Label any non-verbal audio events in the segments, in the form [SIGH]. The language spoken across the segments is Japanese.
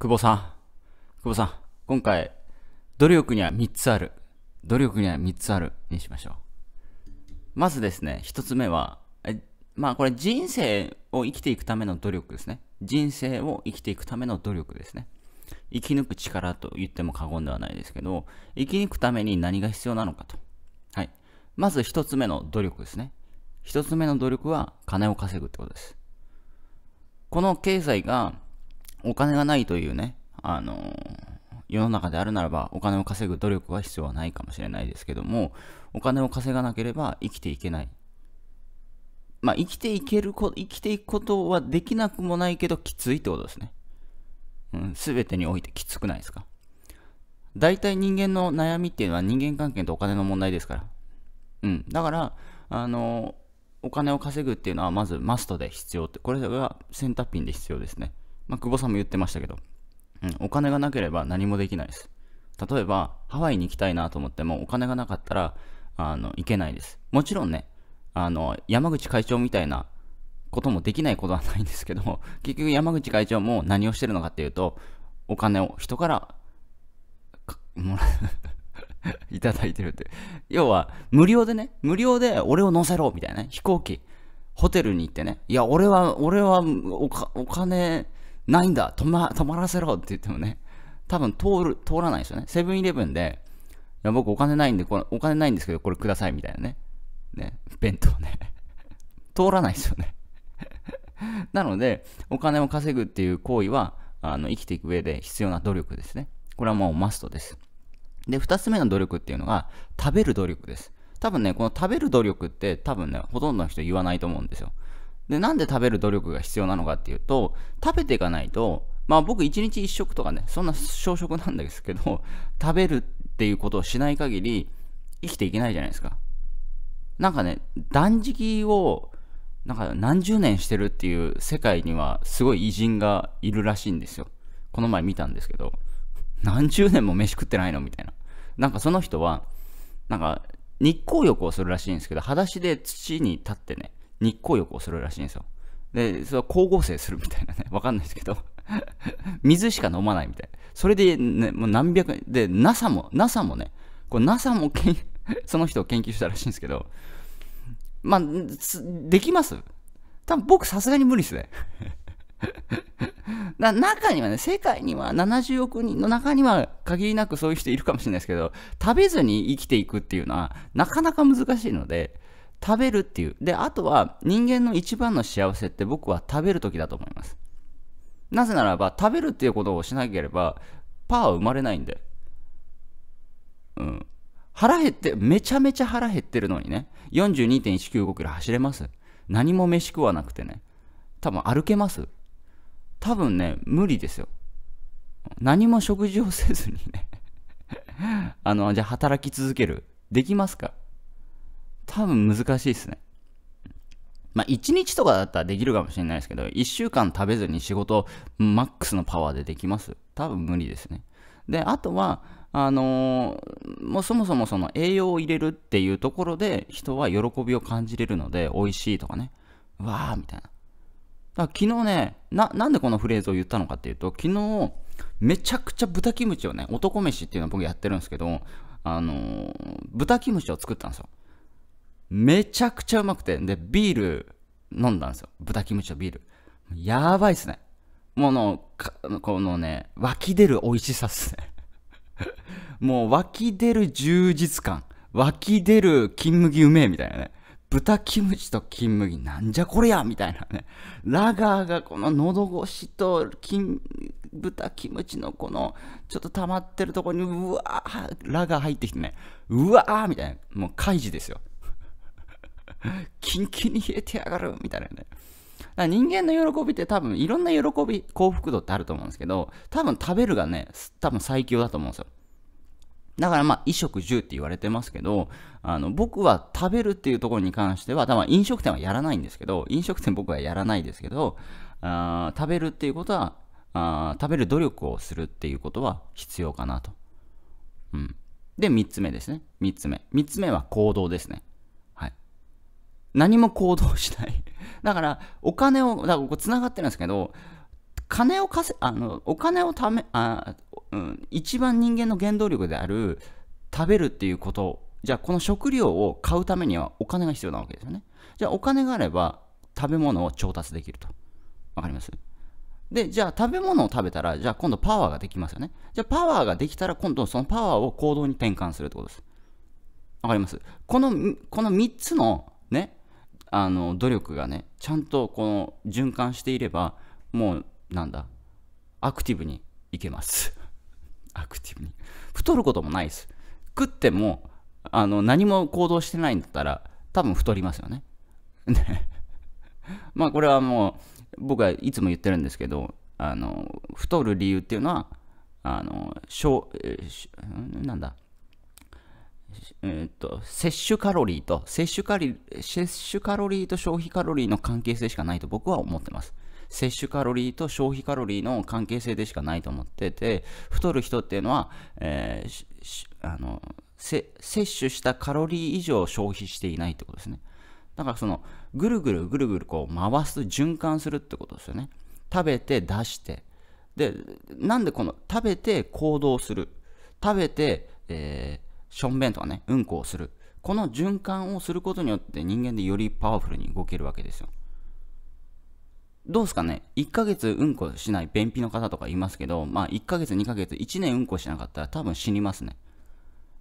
久保さん、久保さん、今回、努力には3つある。努力には3つあるにしましょう。まずですね、1つ目は、まあこれ人生を生きていくための努力ですね。人生を生きていくための努力ですね。生き抜く力と言っても過言ではないですけど、生き抜くために何が必要なのかと。はい。まず1つ目の努力ですね。1つ目の努力は金を稼ぐってことです。この経済がお金がないというね、あの世の中であるならばお金を稼ぐ努力は必要はないかもしれないですけどもお金を稼がなければ生きていけないまあ生きていけるこ生きていくことはできなくもないけどきついってことですね、うん、全てにおいてきつくないですか大体人間の悩みっていうのは人間関係とお金の問題ですからうんだからあのお金を稼ぐっていうのはまずマストで必要ってこれが選択品で必要ですねまあ、久保さんも言ってましたけど、うん、お金がなければ何もできないです。例えば、ハワイに行きたいなと思っても、お金がなかったら、あの、行けないです。もちろんね、あの、山口会長みたいなこともできないことはないんですけど、[LAUGHS] 結局山口会長も何をしてるのかっていうと、お金を人からか、もらう [LAUGHS] いただいてるって。要は、無料でね、無料で俺を乗せろみたいなね、飛行機、ホテルに行ってね、いや、俺は、俺はお金、ないんだ止ま止まらせろって言ってもね、多分通る、通らないですよね。セブンイレブンで、いや、僕お金ないんで、これお金ないんですけど、これくださいみたいなね。ね、弁当ね。[LAUGHS] 通らないですよね [LAUGHS] なので、お金を稼ぐっていう行為は、あの生きていく上で必要な努力ですね。これはもうマストです。で、2つ目の努力っていうのが、食べる努力です。多分ね、この食べる努力って多分ね、ほとんどの人言わないと思うんですよ。で、なんで食べる努力が必要なのかっていうと、食べていかないと、まあ僕1日1食とかね、そんな小食なんですけど、[LAUGHS] 食べるっていうことをしない限り生きていけないじゃないですか。なんかね、断食をなんか何十年してるっていう世界にはすごい偉人がいるらしいんですよ。この前見たんですけど、何十年も飯食ってないのみたいな。なんかその人は、なんか日光浴をするらしいんですけど、裸足で土に立ってね、日光浴をするらしいんですよ。で、それは光合成するみたいなね、[LAUGHS] わかんないですけど [LAUGHS] 水しか飲まないみたいな。それで、ね、もう何百、で、NASA も、NASA もね、これ NASA もけん [LAUGHS] その人を研究したらしいんですけど、まあ、できます多分僕さすがに無理ですねな中にはね、世界には70億人の中には限りなくそういう人いるかもしれないですけど、食べずに生きていくっていうのはなかなか難しいので、食べるっていう。で、あとは人間の一番の幸せって僕は食べる時だと思います。なぜならば、食べるっていうことをしなければ、パワー生まれないんで。うん。腹減って、めちゃめちゃ腹減ってるのにね、42.195キロ走れます。何も飯食わなくてね。多分歩けます多分ね、無理ですよ。何も食事をせずにね [LAUGHS] あの、じゃあ働き続ける。できますか多分難しいですね。まあ、1日とかだったらできるかもしれないですけど、1週間食べずに仕事マックスのパワーでできます多分無理ですね。で、あとは、あのー、もうそもそもその栄養を入れるっていうところで人は喜びを感じれるので、美味しいとかね、わーみたいな。だから昨日ねな、なんでこのフレーズを言ったのかっていうと、昨日、めちゃくちゃ豚キムチをね、男飯っていうのを僕やってるんですけど、あのー、豚キムチを作ったんですよ。めちゃくちゃうまくて、で、ビール飲んだんですよ。豚キムチとビール。やばいっすね。もうの、このね、湧き出る美味しさっすね。[LAUGHS] もう湧き出る充実感。湧き出る金麦うめえみたいなね。豚キムチと金麦なんじゃこりゃみたいなね。ラガーがこの喉越しと金、豚キムチのこのちょっと溜まってるところにうわーラガー入ってきてね。うわーみたいな。もうイジですよ。[LAUGHS] キンキンに冷えてやがるみたいなね。人間の喜びって多分いろんな喜び、幸福度ってあると思うんですけど、多分食べるがね、多分最強だと思うんですよ。だからまあ、衣食住って言われてますけど、あの、僕は食べるっていうところに関しては、多分飲食店はやらないんですけど、飲食店僕はやらないですけど、あ食べるっていうことはあ、食べる努力をするっていうことは必要かなと。うん。で、3つ目ですね。3つ目。3つ目は行動ですね。何も行動しない [LAUGHS] だから、お金を、だからここ繋がってるんですけど、金を稼あのお金をためあ、うん、一番人間の原動力である食べるっていうことじゃあこの食料を買うためにはお金が必要なわけですよねじゃあお金があれば食べ物を調達できるとわかりますでじゃあ食べ物を食べたらじゃあ今度パワーができますよねじゃあパワーができたら今度そのパワーを行動に転換するってことですわかりますこのこの3つのねあの努力がねちゃんとこの循環していればもうなんだアクティブにいけます [LAUGHS] アクティブに太ることもないです食ってもあの何も行動してないんだったら多分太りますよねまあこれはもう僕はいつも言ってるんですけどあの太る理由っていうのはあの小、えー、なんだえー、と、摂取カロリーと、摂取カリ、摂取カロリーと消費カロリーの関係性しかないと僕は思ってます。摂取カロリーと消費カロリーの関係性でしかないと思ってて、太る人っていうのは、えー、あの、摂取したカロリー以上消費していないってことですね。だからその、ぐるぐるぐるぐるこう回す、循環するってことですよね。食べて出して。で、なんでこの、食べて行動する。食べて、えーしょんべんとかね、うんこをする。この循環をすることによって人間でよりパワフルに動けるわけですよ。どうすかね ?1 ヶ月うんこしない便秘の方とかいますけど、まあ1ヶ月2ヶ月1年うんこしなかったら多分死にますね。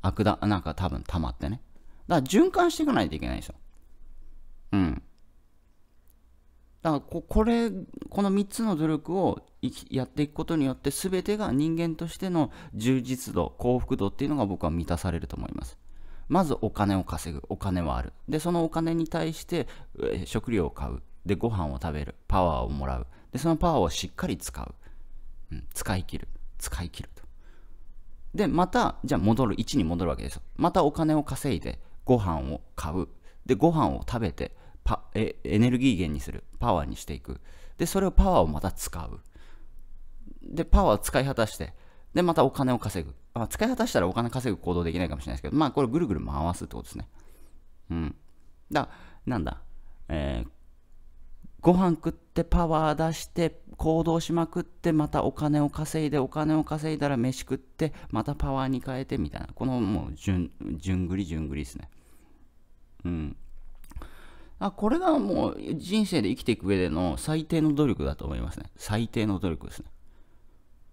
悪だ、なんか多分溜まってね。だから循環していかないといけないですよ。うん。だからここれこの3つの努力をやっていくことによって全てが人間としての充実度幸福度っていうのが僕は満たされると思いますまずお金を稼ぐお金はあるでそのお金に対して食料を買うでご飯を食べるパワーをもらうでそのパワーをしっかり使う、うん、使い切る使い切るとでまたじゃあ戻る位置に戻るわけですよまたお金を稼いでご飯を買うでご飯を食べてパえエネルギー源にするパワーにしていくでそれをパワーをまた使うでパワーを使い果たしてでまたお金を稼ぐ、まあ、使い果たしたらお金稼ぐ行動できないかもしれないですけどまあこれぐるぐる回すってことですねうんだなんだえー、ご飯食ってパワー出して行動しまくってまたお金を稼いでお金を稼いだら飯食ってまたパワーに変えてみたいなこのもう順順繰り順繰りですねうんあこれがもう人生で生きていく上での最低の努力だと思いますね。最低の努力ですね。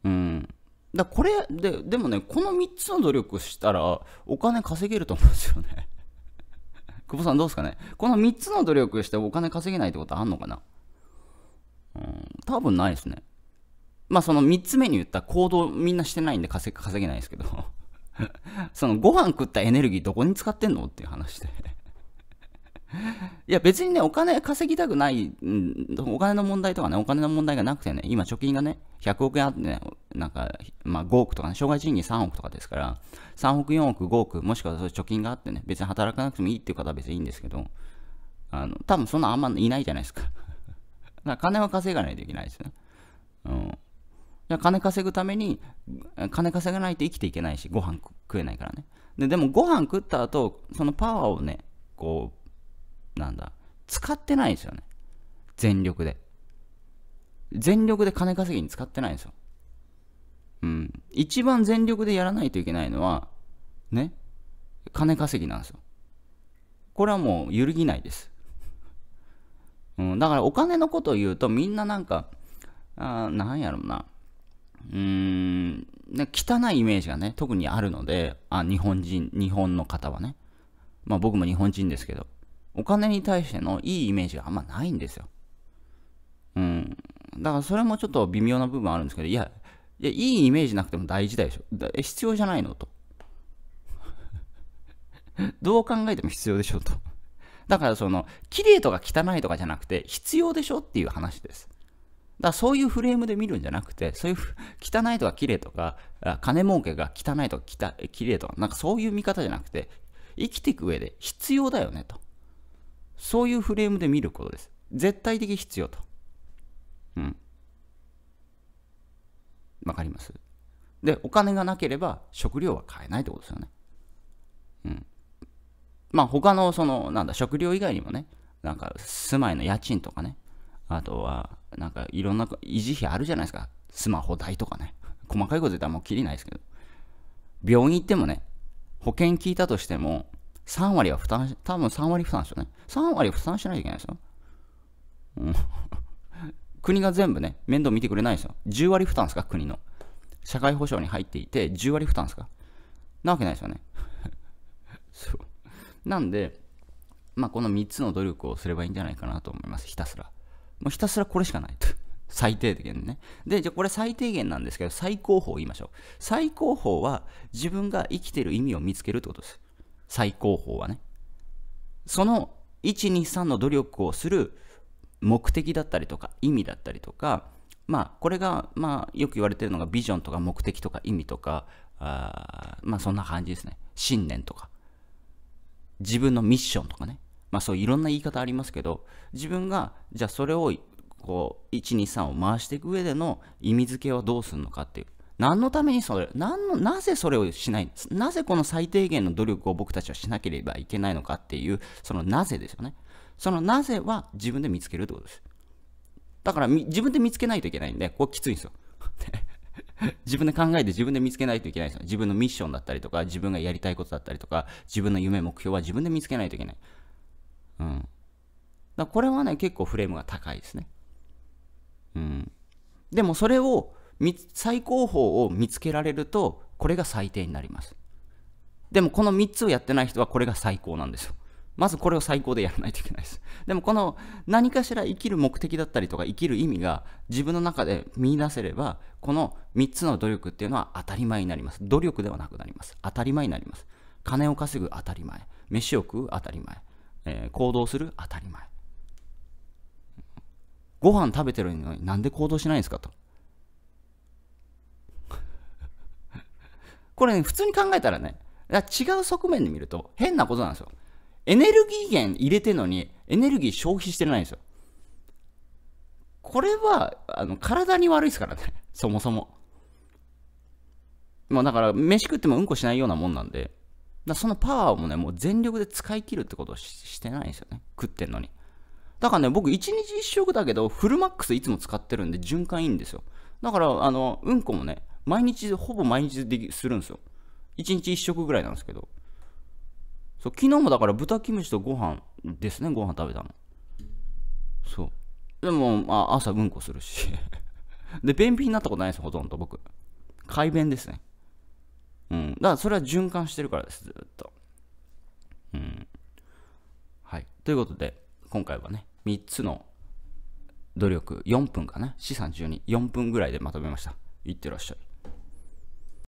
うん。だこれで、でもね、この3つの努力したら、お金稼げると思うんですよね。[LAUGHS] 久保さんどうですかねこの3つの努力してお金稼げないってことあんのかなうん、多分ないですね。まあその3つ目に言った行動みんなしてないんで稼げないですけど [LAUGHS] そのご飯食ったエネルギーどこに使ってんのっていう話でいや別にね、お金稼ぎたくない、うん、お金の問題とかね、お金の問題がなくてね、今貯金がね、100億円あってね、なんか、まあ5億とかね、障害賃金3億とかですから、3億、4億、5億、もしくはそ貯金があってね、別に働かなくてもいいっていう方は別にいいんですけど、あの、多分そんなあんまいないじゃないですか。だ [LAUGHS] から金は稼がないといけないですね。うん。金稼ぐために、金稼がないと生きていけないし、ご飯食えないからね。で、でもご飯食った後、そのパワーをね、こう、なんだ、使ってないんですよね。全力で。全力で金稼ぎに使ってないんですよ。うん。一番全力でやらないといけないのは、ね、金稼ぎなんですよ。これはもう揺るぎないです。うん、だからお金のことを言うとみんななんか、あなんやろうな。うーん、汚いイメージがね、特にあるので、あ、日本人、日本の方はね。まあ僕も日本人ですけど。お金に対してのいいイメージがあんまないんですよ。うん。だからそれもちょっと微妙な部分あるんですけど、いや、いやいいイメージなくても大事だでしょ。え、必要じゃないのと。[LAUGHS] どう考えても必要でしょと。だからその、綺麗とか汚いとかじゃなくて、必要でしょっていう話です。だからそういうフレームで見るんじゃなくて、そういう汚いとか綺麗とか、金儲けが汚いとかきた綺麗とか、なんかそういう見方じゃなくて、生きていく上で必要だよねと。そういうフレームで見ることです。絶対的必要と。うん。わかりますで、お金がなければ食料は買えないってことですよね。うん。まあ他のその、なんだ、食料以外にもね、なんか住まいの家賃とかね、あとは、なんかいろんな維持費あるじゃないですか。スマホ代とかね。細かいこと言ったらもうきりないですけど。病院行ってもね、保険聞いたとしても、3割は負担し、多分3割負担ですよね。3割負担しないといけないですよ。うん、[LAUGHS] 国が全部ね、面倒見てくれないですよ。10割負担ですか、国の。社会保障に入っていて、10割負担ですか。なわけないですよね。[LAUGHS] そう。なんで、まあ、この3つの努力をすればいいんじゃないかなと思います。ひたすら。もうひたすらこれしかないと。[LAUGHS] 最低限ね。で、じゃあこれ最低限なんですけど、最高峰言いましょう。最高峰は自分が生きてる意味を見つけるってことです。最高峰はね。その1、2、3の努力をする目的だったりとか意味だったりとか、まあ、これが、まあ、よく言われてるのがビジョンとか目的とか意味とか、あまあ、そんな感じですね。信念とか。自分のミッションとかね。まあ、そういろんな言い方ありますけど、自分が、じゃあそれを、こう、1、2、3を回していく上での意味付けはどうするのかっていう。何のためにそれ、何の、なぜそれをしないんです。なぜこの最低限の努力を僕たちはしなければいけないのかっていう、そのなぜですよね。そのなぜは自分で見つけるってことです。だから自分で見つけないといけないんで、これきついんですよ。[LAUGHS] 自分で考えて自分で見つけないといけないですよ。自分のミッションだったりとか、自分がやりたいことだったりとか、自分の夢、目標は自分で見つけないといけない。うん。だこれはね、結構フレームが高いですね。うん。でもそれを最高峰を見つけられると、これが最低になります。でもこの3つをやってない人はこれが最高なんですよ。まずこれを最高でやらないといけないです。でもこの何かしら生きる目的だったりとか生きる意味が自分の中で見出せれば、この3つの努力っていうのは当たり前になります。努力ではなくなります。当たり前になります。金を稼ぐ当たり前。飯を食う当たり前。えー、行動する当たり前。ご飯食べてるのになんで行動しないんですかと。これね、普通に考えたらね、ら違う側面で見ると変なことなんですよ。エネルギー源入れてるのに、エネルギー消費してないんですよ。これは、あの、体に悪いですからね、[LAUGHS] そもそも。まあだから、飯食ってもうんこしないようなもんなんで、だそのパワーもね、もう全力で使い切るってことをしてないんですよね。食ってんのに。だからね、僕、1日1食だけど、フルマックスいつも使ってるんで、循環いいんですよ。だから、あの、うんこもね、毎日、ほぼ毎日でするんですよ。1日1食ぐらいなんですけど。そう、昨日もだから豚キムチとご飯ですね、ご飯食べたの。そう。でも、まあ、朝うんこするし [LAUGHS] で、便秘になったことないですよ、ほとんど僕。快便ですね。うん。だからそれは循環してるからです、ずっと。うん。はい。ということで、今回はね、3つの努力、4分かな。資産12、4分ぐらいでまとめました。いってらっしゃい。